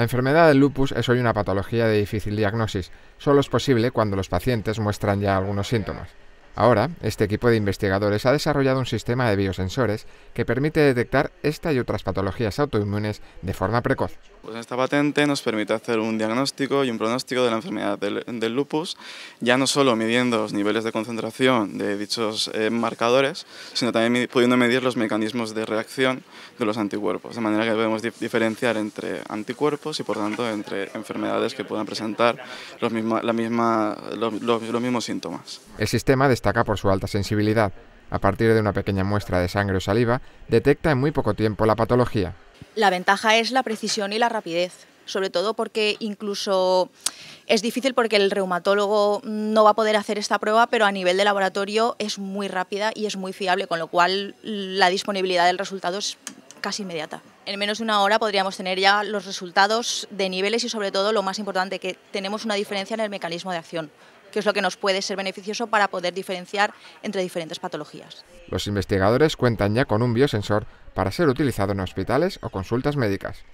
La enfermedad del lupus es hoy una patología de difícil diagnosis. Solo es posible cuando los pacientes muestran ya algunos síntomas. Ahora, este equipo de investigadores ha desarrollado un sistema de biosensores que permite detectar esta y otras patologías autoinmunes de forma precoz. Pues esta patente nos permite hacer un diagnóstico y un pronóstico de la enfermedad del, lupus, ya no solo midiendo los niveles de concentración de dichos eh, marcadores, sino también pudiendo medir los mecanismos de reacción de los anticuerpos, de manera que podemos diferenciar entre anticuerpos y por tanto entre enfermedades que puedan presentar los, mismos síntomas. El sistema de Acá por su alta sensibilidad. A partir de una pequeña muestra de sangre o saliva, detecta en muy poco tiempo la patología. La ventaja es la precisión y la rapidez, sobre todo porque incluso es difícil porque el reumatólogo no va a poder hacer esta prueba, pero a nivel de laboratorio es muy rápida y es muy fiable, con lo cual la disponibilidad del resultado es casi inmediata. En menos de una hora podríamos tener ya los resultados de niveles y sobre todo lo más importante, que tenemos una diferencia en el mecanismo de acción que es lo que nos puede ser beneficioso para poder diferenciar entre diferentes patologías. Los investigadores cuentan ya con un biosensor para ser utilizado en hospitales o consultas médicas.